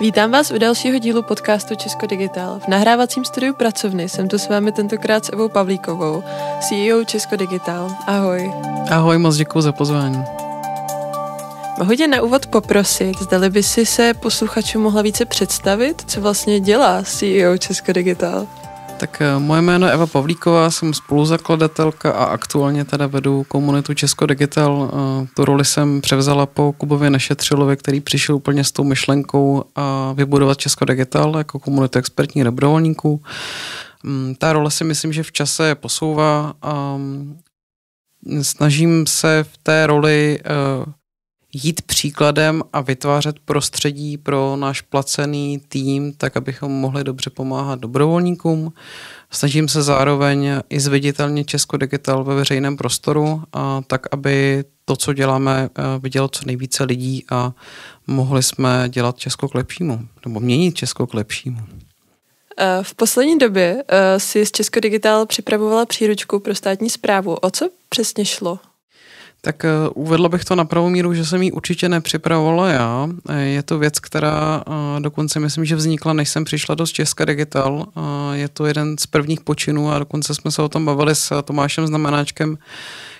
Vítám vás u dalšího dílu podcastu Česko Digital. V nahrávacím studiu pracovny jsem tu s vámi tentokrát s Evou Pavlíkovou, CEO Česko Digital. Ahoj. Ahoj, moc děkuji za pozvání. Mohu tě na úvod poprosit, zdali by si se posluchačům mohla více představit, co vlastně dělá CEO Česko Digital? Tak eh, moje jméno je Eva Pavlíková, jsem spoluzakladatelka a aktuálně teda vedu komunitu Česko Digital. Eh, tu roli jsem převzala po Kubovi Nešetřilovi, který přišel úplně s tou myšlenkou a eh, vybudovat Česko Digital jako komunitu expertních dobrovolníků. Mm, ta role si myslím, že v čase posouvá a ehm, snažím se v té roli jít příkladem a vytvářet prostředí pro náš placený tým, tak abychom mohli dobře pomáhat dobrovolníkům. Snažím se zároveň i zviditelně Česko Digital ve veřejném prostoru, a tak aby to, co děláme, eh, vidělo co nejvíce lidí a mohli jsme dělat Česko k lepšímu, nebo měnit Česko k lepšímu. Eh, v poslední době eh, si z Česko Digital připravovala příručku pro státní zprávu. O co přesně šlo? Tak eh, uvedla bych to na pravou míru, že jsem ji určitě nepřipravovala já. Eh, je to věc, která eh, dokonce myslím, že vznikla, než jsem přišla do Česka Digital. Je to jeden z prvních počinů a dokonce jsme se o tom bavili s Tomášem Znamenáčkem,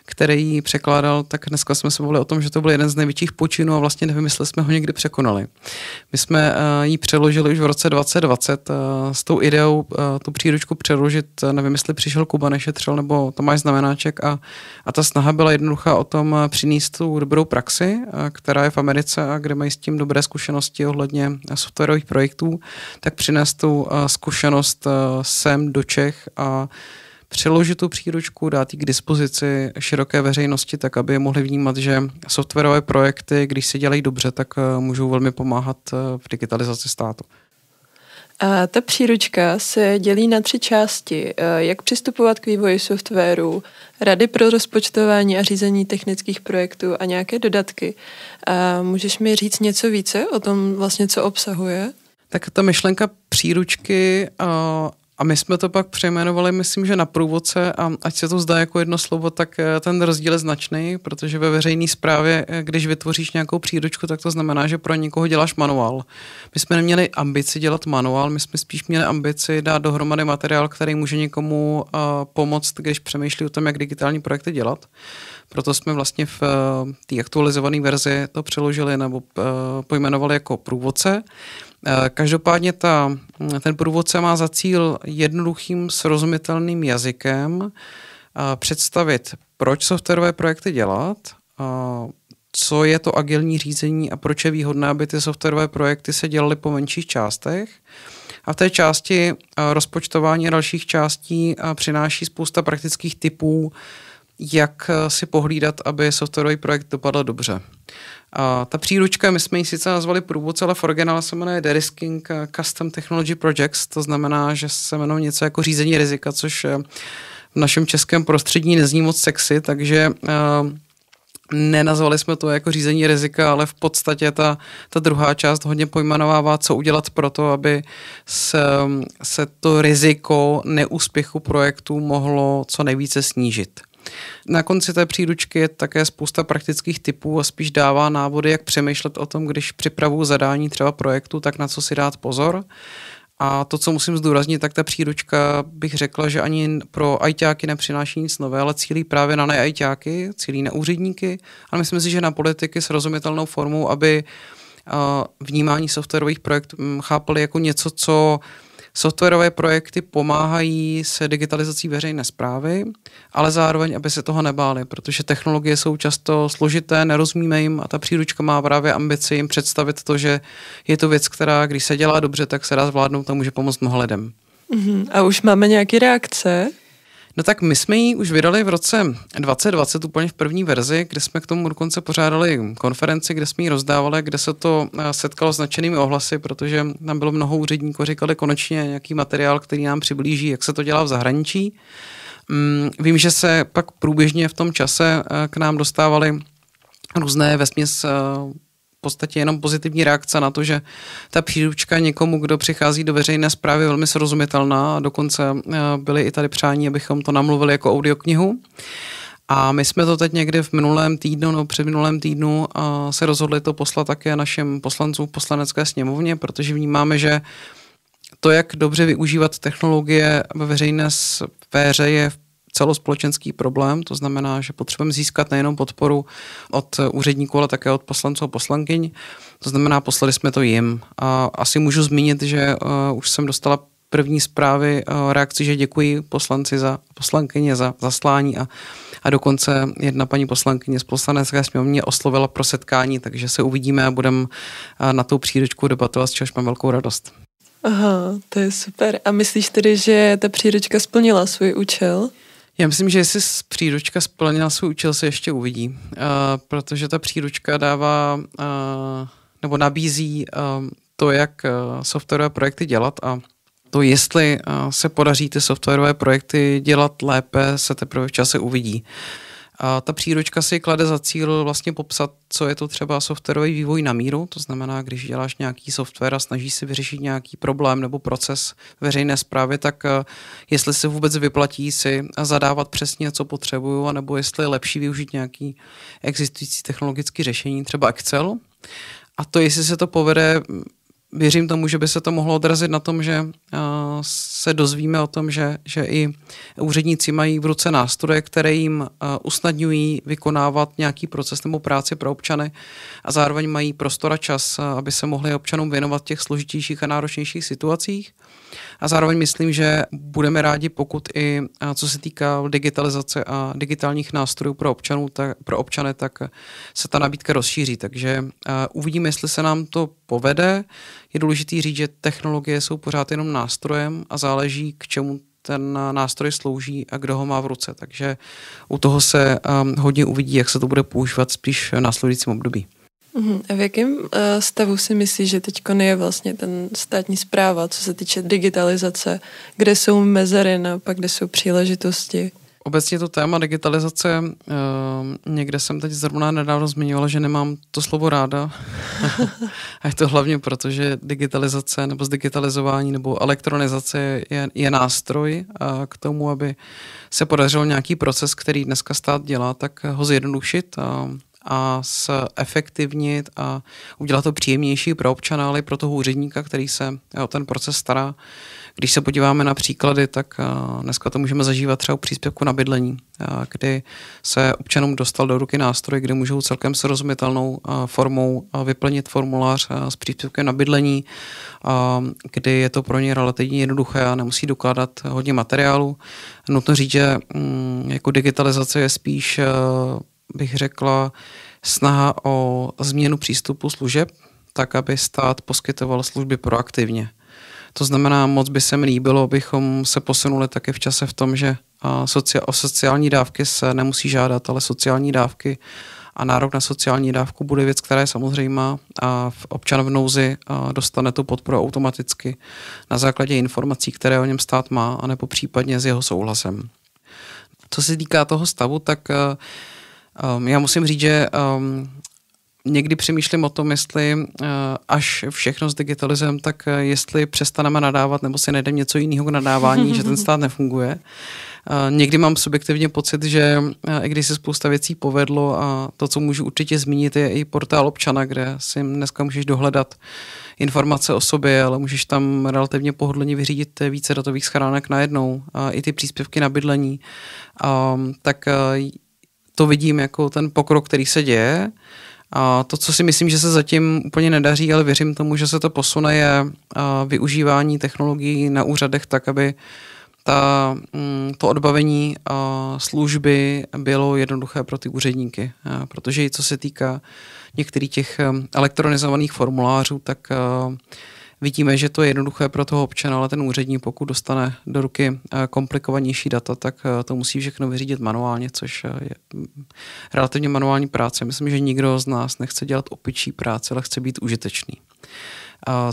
který ji překládal, tak dneska jsme se bavili o tom, že to byl jeden z největších počinů a vlastně nevymysleli jsme ho někdy překonali. My jsme ji přeložili už v roce 2020 s tou ideou tu příručku přeložit, nevím, jestli přišel Kuba nešetřil nebo Tomáš Znamenáček a, a ta snaha byla jednoduchá o potom eh, přinést tu dobrou praxi, eh, která je v Americe a kde mají s tím dobré zkušenosti ohledně eh, softwarových projektů, tak přinést tu zkušenost sem do Čech a přeložit tu příručku, dát ji k dispozici široké veřejnosti, tak aby je mohli vnímat, že softwarové projekty, když se dělají dobře, tak můžou velmi pomáhat v digitalizaci státu. A ta příručka se dělí na tři části. E, jak přistupovat k vývoji softwaru, rady pro rozpočtování a řízení technických projektů a nějaké dodatky. A můžeš mi říct něco více o tom, vlastně, co obsahuje? Tak ta myšlenka příručky a my jsme to pak přejmenovali, myslím, že na průvodce a ať se to zdá jako jedno slovo, tak eh, ten rozdíl je značný, protože ve veřejné správě, eh, když vytvoříš nějakou příručku, tak to znamená, že pro někoho děláš manuál. My jsme neměli ambici dělat manuál, my jsme spíš měli ambici dát dohromady materiál, který může někomu eh, pomoct, když přemýšlí o tom, jak digitální projekty dělat. Proto jsme vlastně v eh, té aktualizované verzi to přeložili nebo eh, pojmenovali jako průvodce. Eh, každopádně ta, hm, ten průvodce má za cíl jednoduchým, srozumitelným jazykem představit, proč softwarové projekty dělat, co je to agilní řízení a proč je výhodné, aby ty softwarové projekty se dělaly po menších částech. A v té části rozpočtování dalších částí přináší spousta praktických typů jak eh, si pohlídat, aby softwarový projekt dopadl dobře. A ta příručka, my jsme ji sice nazvali průvodce, ale v originále se jmenuje Derisking eh, Custom Technology Projects, to znamená, že se jmenuje něco jako řízení rizika, což eh, v našem českém prostředí nezní moc sexy, takže nenazvali jsme to jako řízení rizika, ale v podstatě ta, ta druhá část hodně pojmenovává, co udělat pro to, aby se, se to riziko neúspěchu projektu mohlo co nejvíce snížit. Na konci té příručky je také spousta praktických typů a spíš dává návody, jak přemýšlet o tom, když připravuju zadání třeba projektu, tak na co si dát pozor. A to, co musím zdůraznit, tak ta příručka bych řekla, že ani pro ajťáky nepřináší nic nové, ale cílí právě na neajťáky, cílí na úředníky, ale myslím si, že na politiky s rozumitelnou formou, aby eh, vnímání softwarových projektů hm, chápali jako něco, co Softwarové projekty pomáhají se digitalizací veřejné zprávy, ale zároveň, aby se toho nebáli, protože technologie jsou často složité, nerozumíme jim a ta příručka má právě ambici jim představit to, že je to věc, která, když se dělá dobře, tak se dá zvládnout a může pomoct mnoha lidem. Uh-huh. A už máme nějaké reakce? No tak my jsme ji už vydali v roce 2020 úplně v první verzi, kde jsme k tomu dokonce pořádali konferenci, kde jsme ji rozdávali, kde se to eh, setkalo s nadšenými ohlasy, protože nám bylo mnoho úředníků, říkali konečně nějaký materiál, který nám přiblíží, jak se to dělá v zahraničí. Mm, vím, že se pak průběžně v tom čase eh, k nám dostávali různé vesměs eh, podstatě jenom pozitivní reakce na to, že ta příručka někomu, kdo přichází do veřejné zprávy, velmi srozumitelná a dokonce eh, byly i tady přání, abychom to namluvili jako audioknihu. A my jsme to teď někdy v minulém týdnu, no před minulém týdnu a eh, se rozhodli to poslat také našim poslancům v poslanecké sněmovně, protože vnímáme, že to, jak dobře využívat technologie ve veřejné sféře, je v celospolečenský problém, to znamená, že potřebujeme získat nejenom podporu od úředníků, ale také od poslanců a poslankyň. To znamená, poslali jsme to jim. A asi můžu zmínit, že uh, už jsem dostala první zprávy eh, o reakci, že děkuji poslanci za poslankyně za zaslání a, a dokonce jedna paní poslankyně z poslanecké mě oslovila pro setkání, takže se uvidíme a budeme eh, na tou příročku debatovat, z čehož mám velkou radost. Aha, to je super. A myslíš tedy, že ta příročka splnila svůj účel? Já myslím, že jestli příručka splnila svůj účel, se ještě uvidí, uh, protože ta příručka dává uh, nebo nabízí uh, to, jak uh, softwarové projekty dělat a to, jestli uh, se podaří ty softwarové projekty dělat lépe, se teprve v čase uvidí. Uh, a ta příručka si klade za cíl vlastně popsat, co je to třeba softwarový vývoj na míru, to znamená, když děláš nějaký software a snažíš si vyřešit nějaký problém nebo proces veřejné zprávy, tak eh, jestli se vůbec vyplatí si zadávat přesně, co potřebuju, anebo jestli je lepší využít nějaký existující technologický řešení, třeba Excel. A to, jestli se to povede věřím tomu, že by se to mohlo odrazit na tom, že eh, se dozvíme o tom, že, že i úředníci mají v ruce nástroje, které jim eh, usnadňují vykonávat nějaký proces nebo práci pro občany a zároveň mají prostor a čas, eh, aby se mohli občanům věnovat v těch složitějších a náročnějších situacích. A zároveň myslím, že budeme rádi, pokud i co se týká digitalizace a digitálních nástrojů pro, občanů, tak, pro občany, tak se ta nabídka rozšíří. Takže uvidíme, jestli se nám to povede je důležité říct, že technologie jsou pořád jenom nástrojem a záleží, k čemu ten nástroj slouží a kdo ho má v ruce. Takže u toho se um, hodně uvidí, jak se to bude používat spíš v následujícím období. Mhm. A v jakém eh, stavu si myslíš, že teď je vlastně ten státní zpráva, co se týče digitalizace? Kde jsou mezery, naopak kde jsou příležitosti? Obecně to téma digitalizace, eh, někde jsem teď zrovna nedávno zmiňovala, že nemám to slovo ráda. a je to hlavně proto, že digitalizace nebo zdigitalizování nebo elektronizace je, je nástroj k tomu, aby se podařilo nějaký proces, který dneska stát dělá, tak ho zjednodušit a, a zefektivnit a udělat to příjemnější pro občana, ale i pro toho úředníka, který se o ten proces stará když se podíváme na příklady, tak eh, dneska to můžeme zažívat třeba u příspěvku na bydlení, eh, kdy se občanům dostal do ruky nástroj, kde můžou celkem srozumitelnou eh, formou vyplnit formulář s příspěvkem na bydlení, kdy je to pro ně relativně jednoduché a nemusí dokládat hodně materiálu. Nutno říct, že mm, jako digitalizace je spíš, bych řekla, snaha o změnu přístupu služeb, tak aby stát poskytoval služby proaktivně. To znamená, moc by se mi líbilo, abychom se posunuli taky v čase v tom, že o sociální dávky se nemusí žádat, ale sociální dávky a nárok na sociální dávku bude věc, která je samozřejmá a občan v nouzi dostane tu podporu automaticky na základě informací, které o něm stát má, anebo případně s jeho souhlasem. Co se týká toho stavu, tak já musím říct, že někdy přemýšlím o tom, jestli eh, až všechno digitalizem, tak eh, jestli přestaneme nadávat nebo si najdeme něco jiného k nadávání, že ten stát nefunguje. Eh, někdy mám subjektivně pocit, že i když se spousta věcí povedlo a to, co můžu určitě zmínit, je i portál občana, kde si dneska můžeš dohledat informace o sobě, ale můžeš tam relativně pohodlně vyřídit více datových schránek najednou, a i ty příspěvky na bydlení. A, tak to vidím jako ten pokrok, který se děje. A to, co si myslím, že se zatím úplně nedaří, ale věřím tomu, že se to posune, je využívání technologií na úřadech tak, aby ta, mm, to odbavení služby bylo jednoduché pro ty úředníky. Protože i co se týká některých těch um, elektronizovaných formulářů, tak Vidíme, že to je jednoduché pro toho občana, ale ten úřední, pokud dostane do ruky eh, komplikovanější data, tak eh, to musí všechno vyřídit manuálně, což eh, je mm, relativně manuální práce. Myslím, že nikdo z nás nechce dělat opičí práce, ale chce být užitečný.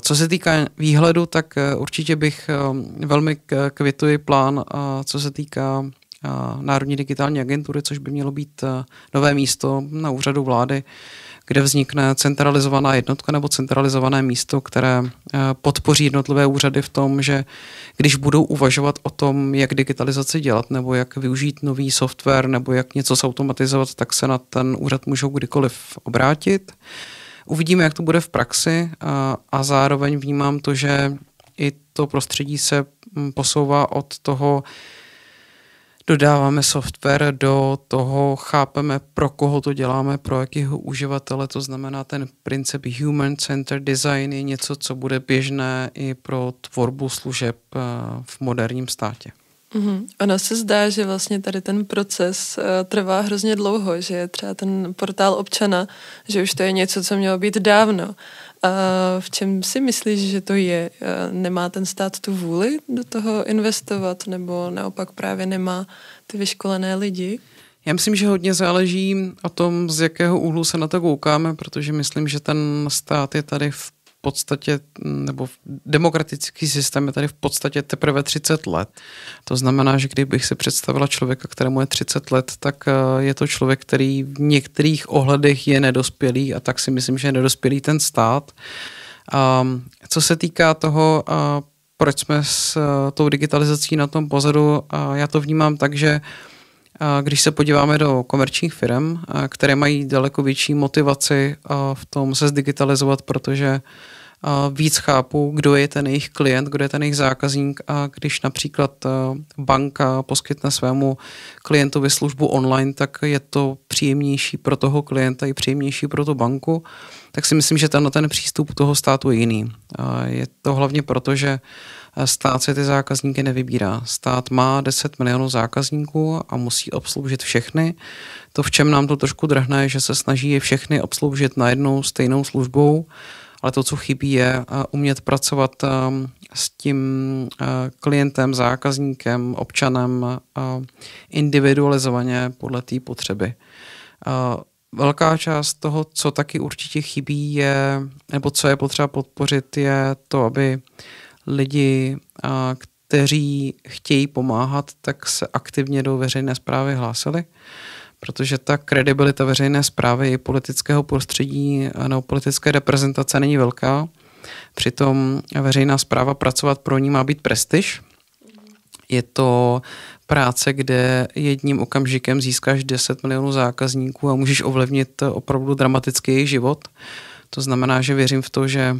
Co se týká výhledu, tak určitě bych velmi kvituji plán, co se týká Národní digitální agentury, což by mělo být nové místo na úřadu vlády, kde vznikne centralizovaná jednotka nebo centralizované místo, které eh, podpoří jednotlivé úřady v tom, že když budou uvažovat o tom, jak digitalizaci dělat, nebo jak využít nový software, nebo jak něco zautomatizovat, tak se na ten úřad můžou kdykoliv obrátit. Uvidíme, jak to bude v praxi a, a zároveň vnímám to, že i to prostředí se mm, posouvá od toho, dodáváme software do toho, chápeme, pro koho to děláme, pro jakého uživatele, to znamená ten princip Human Center Design je něco, co bude běžné i pro tvorbu služeb eh, v moderním státě. Mm-hmm. Ono se zdá, že vlastně tady ten proces uh, trvá hrozně dlouho, že třeba ten portál občana, že už to je něco, co mělo být dávno. Uh, v čem si myslíš, že to je? Uh, nemá ten stát tu vůli do toho investovat, nebo naopak právě nemá ty vyškolené lidi? Já myslím, že hodně záleží o tom, z jakého úhlu se na to koukáme, protože myslím, že ten stát je tady v podstatě, nebo demokratický systém je tady v podstatě teprve 30 let. To znamená, že kdybych si představila člověka, kterému je 30 let, tak eh, je to člověk, který v některých ohledech je nedospělý a tak si myslím, že je nedospělý ten stát. Ehm, co se týká toho, eh, proč jsme s eh, tou digitalizací na tom pozadu, já to vnímám tak, že když se podíváme do komerčních firm, které mají daleko větší motivaci v tom se zdigitalizovat, protože víc chápu, kdo je ten jejich klient, kdo je ten jejich zákazník a když například banka poskytne svému klientovi službu online, tak je to příjemnější pro toho klienta i příjemnější pro tu banku, tak si myslím, že ten, ten přístup toho státu je jiný. Je to hlavně proto, že stát si ty zákazníky nevybírá. Stát má 10 milionů zákazníků a musí obsloužit všechny. To, v čem nám to trošku drhne, je, že se snaží je všechny obsloužit jednou stejnou službou, ale to, co chybí, je eh, umět pracovat ehm, s tím eh, klientem, zákazníkem, občanem eh, individualizovaně podle té potřeby. Velká část toho, co taky určitě chybí, je, nebo co je potřeba podpořit, je to, aby uh, lidi, kteří chtějí pomáhat, tak se aktivně do veřejné zprávy hlásili, protože ta kredibilita veřejné zprávy i politického prostředí nebo politické reprezentace není velká. Přitom veřejná zpráva pracovat pro ní má být prestiž. Je to práce, kde jedním okamžikem získáš 10 milionů zákazníků a můžeš ovlivnit eh, opravdu dramaticky jejich život. To znamená, že věřím v to, že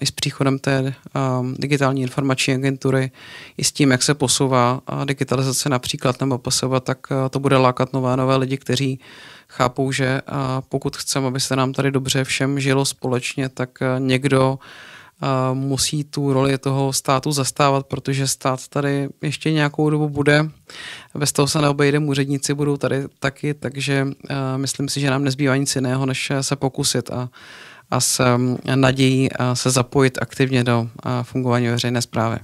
i s příchodem té um, digitální informační agentury, i s tím, jak se posouvá digitalizace například nebo posouvá, tak uh, to bude lákat nové nové lidi, kteří chápou, že pokud chceme, aby se nám tady dobře všem žilo společně, tak uh, někdo uh, musí tu roli toho státu zastávat, protože stát tady ještě nějakou dobu bude. Bez toho se neobejde, úředníci budou tady taky, takže myslím si, že nám nezbývá nic jiného, než se pokusit a a s um, nadějí uh, se zapojit aktivně do uh, fungování veřejné zprávy.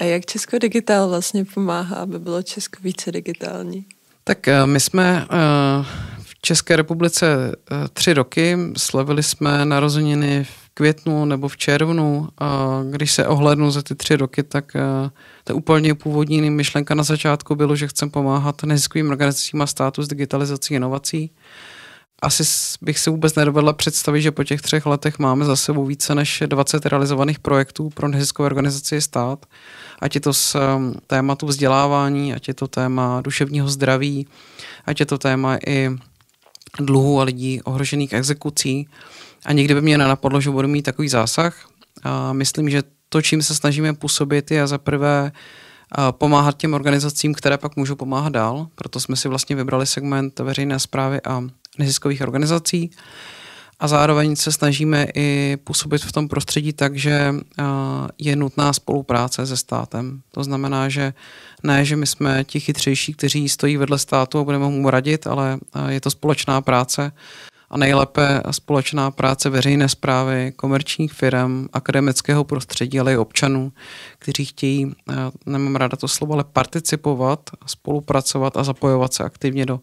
A jak Česko Digitál vlastně pomáhá, aby bylo Česko více digitální? Tak uh, my jsme v České republice tři roky, slavili jsme narozeniny v květnu nebo v červnu. Když se ohlednu za ty tři roky, tak ta úplně původní myšlenka na začátku bylo, že chceme pomáhat neziskovým organizacím a státu s digitalizací inovací asi bych si vůbec nedovedla představit, že po těch třech letech máme za sebou více než 20 realizovaných projektů pro neziskovou organizaci stát. Ať je to z tématu vzdělávání, ať je to téma duševního zdraví, ať je to téma i dluhu a lidí ohrožených exekucí. A nikdy by mě nenapadlo, že budu mít takový zásah. A myslím, že to, čím se snažíme působit, je za prvé pomáhat těm organizacím, které pak můžou pomáhat dál. Proto jsme si vlastně vybrali segment veřejné zprávy a neziskových organizací a zároveň se snažíme i působit v tom prostředí tak, že eh, je nutná spolupráce se státem. To znamená, že ne, že my jsme ti chytřejší, kteří stojí vedle státu a budeme mu radit, ale eh, je to společná práce a nejlépe společná práce veřejné zprávy, komerčních firm, akademického prostředí, ale i občanů, kteří chtějí, eh, nemám ráda to slovo, ale participovat, spolupracovat a zapojovat se aktivně do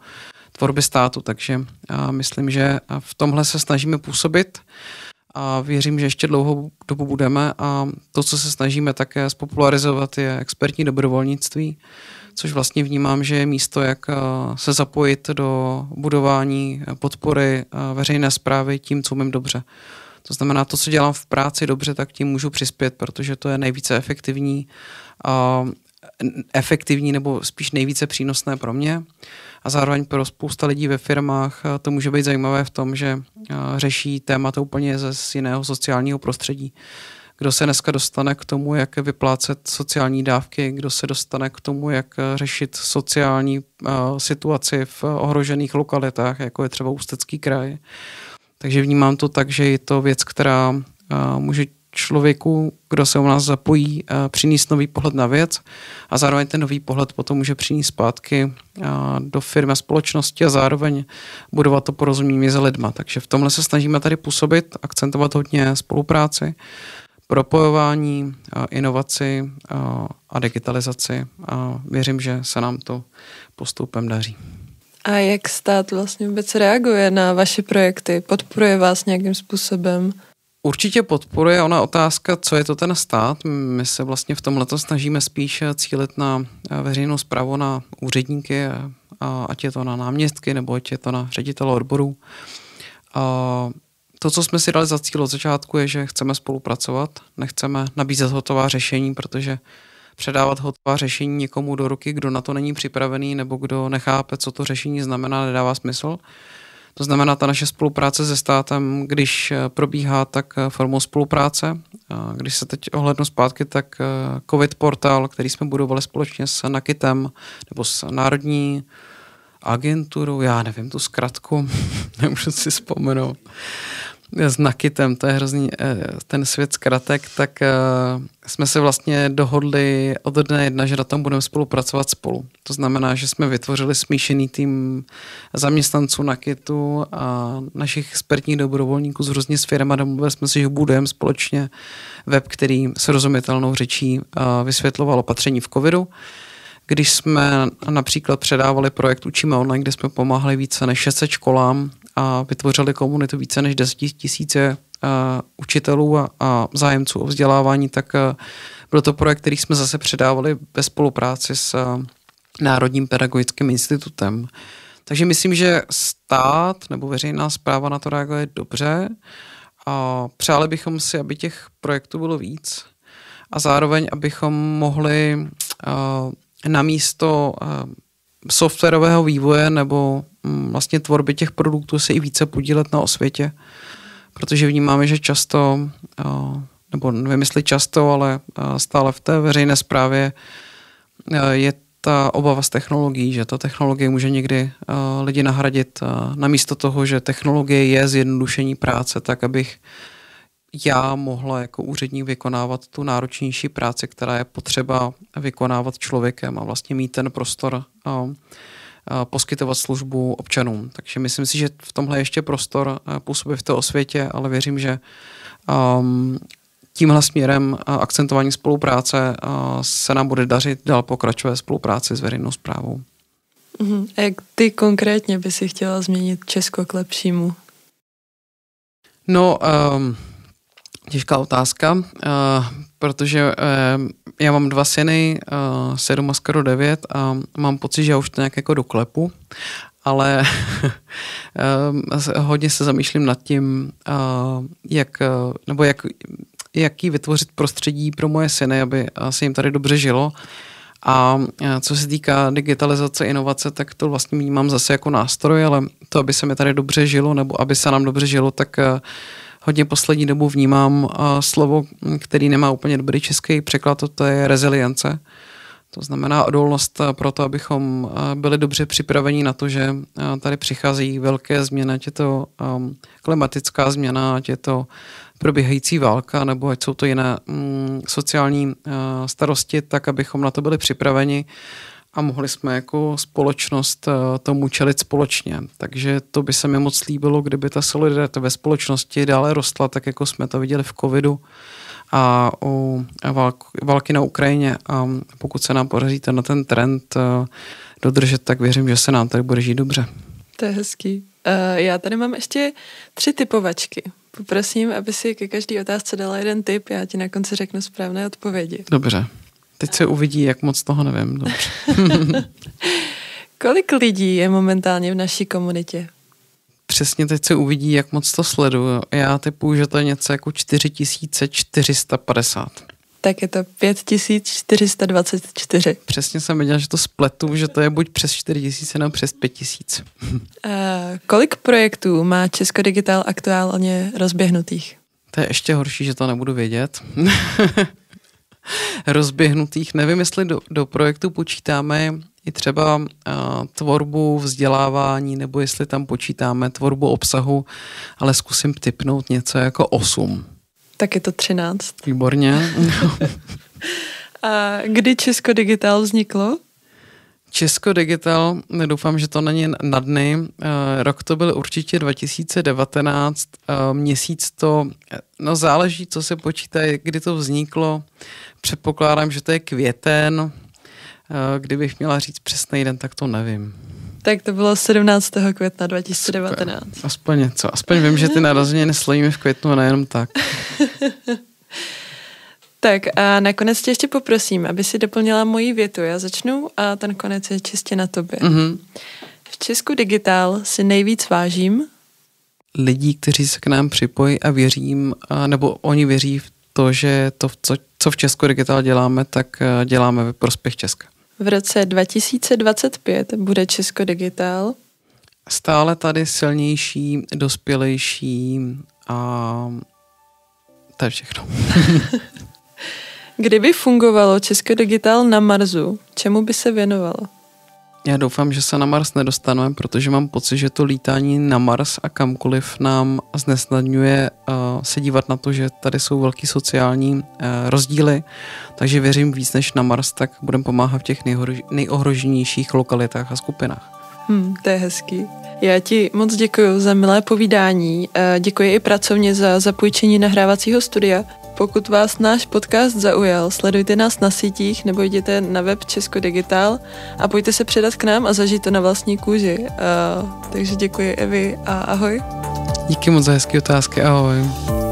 tvorby státu. Takže myslím, že v tomhle se snažíme působit a věřím, že ještě dlouhou dobu budeme a to, co se snažíme také spopularizovat, je expertní dobrovolnictví, což vlastně vnímám, že je místo, jak se zapojit do budování podpory veřejné zprávy tím, co umím dobře. To znamená, to, co dělám v práci dobře, tak tím můžu přispět, protože to je nejvíce efektivní a efektivní nebo spíš nejvíce přínosné pro mě. A zároveň pro spousta lidí ve firmách eh, to může být zajímavé v tom, že eh, řeší témata úplně ze z jiného sociálního prostředí. Kdo se dneska dostane k tomu, jak vyplácet sociální dávky, kdo se dostane k tomu, jak eh, řešit sociální situaci v ohrožených lokalitách, jako je třeba Ústecký kraj. Takže vnímám to tak, že je to věc, která může člověku, kdo se u nás zapojí, eh, přinést nový pohled na věc a zároveň ten nový pohled potom může přinést zpátky eh, do firmy a společnosti a zároveň budovat to porozumění mezi lidma. Takže v tomhle se snažíme tady působit, akcentovat hodně spolupráci, propojování, eh, inovaci a digitalizaci a věřím, že se nám to postupem daří. A jak stát vlastně vůbec reaguje na vaše projekty? Podporuje vás nějakým způsobem? Určitě podporuje ona otázka, co je to ten stát. My se vlastně v tom letu snažíme spíš cílit na eh, veřejnou zprávu na úředníky, eh, ať je to na náměstky nebo ať je to na ředitele odborů. A to, co jsme si dali za cíl od začátku, je, že chceme spolupracovat, nechceme nabízet hotová řešení, protože předávat hotová řešení někomu do ruky, kdo na to není připravený nebo kdo nechápe, co to řešení znamená, nedává smysl. To znamená, ta naše spolupráce se státem, když eh, probíhá, tak eh, formou spolupráce. Když se teď ohlednu zpátky, tak eh, COVID portál, který jsme budovali společně s Nakitem nebo s Národní agenturou, já nevím tu zkratku, nemůžu si vzpomenout s Nakitem, to je hrozný, eh, ten svět zkratek, tak eh, jsme se vlastně dohodli od dne jedna, že na tom budeme spolupracovat spolu. To znamená, že jsme vytvořili smíšený tým zaměstnanců Nakitu a našich expertních dobrovolníků z různě s firma. Domluvili jsme si, že budujeme společně web, který srozumitelnou řečí eh, vysvětloval opatření v covidu když jsme například předávali projekt Učíme online, kde jsme pomáhali více než 600 školám a vytvořili komunitu více než 10 tisíce eh, učitelů a, a zájemců o vzdělávání, tak eh, byl to projekt, který jsme zase předávali ve spolupráci s eh, Národním pedagogickým institutem. Takže myslím, že stát nebo veřejná zpráva na to reaguje dobře a přáli bychom si, aby těch projektů bylo víc a zároveň, abychom mohli na místo softwarového vývoje nebo Mm, vlastně tvorby těch produktů se i více podílet na osvětě, protože vnímáme, že často, eh, nebo nevím jestli často, ale eh, stále v té veřejné správě eh, je ta obava z technologií, že ta technologie může někdy lidi nahradit namísto toho, že technologie je zjednodušení práce, tak abych já mohla jako úředník vykonávat tu náročnější práci, která je potřeba vykonávat člověkem a vlastně mít ten prostor Eh, poskytovat službu občanům. Takže myslím si, že v tomhle ještě prostor eh, působí v té osvětě, ale věřím, že ehm, tímhle směrem eh, akcentování spolupráce se nám bude dařit dál pokračovat spolupráci s veřejnou zprávou. Mhm. A jak ty konkrétně by si chtěla změnit Česko k lepšímu? No, um, těžká otázka. Uh, protože eh, já mám dva syny, eh, sedm a skoro devět a mám pocit, že já už to nějak jako doklepu, ale eh, hodně se zamýšlím nad tím, jak, nebo jak, jaký vytvořit prostředí pro moje syny, aby se jim tady dobře žilo. A co se týká digitalizace, inovace, tak to vlastně vnímám zase jako nástroj, ale to, aby se mi tady dobře žilo, nebo aby se nám dobře žilo, tak uh, hodně poslední dobu vnímám eh, slovo, který nemá úplně dobrý český překlad, to je rezilience. To znamená odolnost eh, pro to, abychom eh, byli dobře připraveni na to, že tady přichází velké změny, ať je to ehm, klimatická změna, ať je to probíhající válka, nebo ať jsou to jiné mm, sociální starosti, tak abychom na to byli připraveni a mohli jsme jako společnost eh, tomu čelit společně. Takže to by se mi moc líbilo, kdyby ta solidarita ve společnosti dále rostla, tak jako jsme to viděli v covidu a u války na Ukrajině. A pokud se nám podaří na ten trend eh, dodržet, tak věřím, že se nám tady bude žít dobře. To je hezký. Eh, já tady mám ještě tři typovačky. Poprosím, aby si ke každé otázce dala jeden tip, já ti na konci řeknu správné odpovědi. Dobře. Teď se uvidí, jak moc toho nevím. Dobře. Kolik lidí je momentálně v naší komunitě? Přesně teď se uvidí, jak moc to sleduju. Já typu, že to je něco jako 4450. Tak je to 5424. Přesně jsem viděla, že to spletu, že to je buď přes 4000 nebo přes 5000. Uh, eh, kolik projektů má Česko Digital aktuálně rozběhnutých? To je ještě horší, že to nebudu vědět. rozběhnutých. Nevím, jestli do, do projektu počítáme i třeba uh, tvorbu vzdělávání, nebo jestli tam počítáme tvorbu obsahu, ale zkusím typnout něco jako 8. Tak je to 13. Výborně. A kdy Česko Digital vzniklo? Česko Digital, doufám, že to není na dny. Eh, rok to byl určitě 2019, eh, měsíc to, eh, no záleží, co se počítá, kdy to vzniklo. Předpokládám, že to je květen. Kdybych měla říct přesný den, tak to nevím. Tak to bylo 17. května 2019. Aspoň něco. Aspoň vím, že ty narozeniny neslojíme v květnu a nejenom tak. Tak a nakonec tě ještě poprosím, aby si doplnila moji větu. Já začnu a ten konec je čistě na tobě. Mm-hmm. V Česku Digitál si nejvíc vážím lidí, kteří se k nám připojí a věřím, a, nebo oni věří v to, že to, co, co v Česku Digitál děláme, tak e, děláme ve prospěch Česka. V roce 2025 bude Česko Digitál stále tady silnější, dospělejší a to je všechno. Kdyby fungovalo Česko Digital na Marsu, čemu by se věnovalo? Já doufám, že se na Mars nedostaneme, protože mám pocit, že to lítání na Mars a kamkoliv nám znesnadňuje uh, se dívat na to, že tady jsou velký sociální uh, rozdíly, takže věřím víc než na Mars, tak budeme pomáhat v těch nejohroženějších lokalitách a skupinách. Hmm, to je hezký. Já ti moc děkuji za milé povídání. Děkuji i pracovně za zapůjčení nahrávacího studia. Pokud vás náš podcast zaujal, sledujte nás na sítích nebo jděte na web Česko Digital a pojďte se předat k nám a zažít to na vlastní kůži. Uh, takže děkuji Evi a ahoj. Díky moc za hezké otázky, ahoj.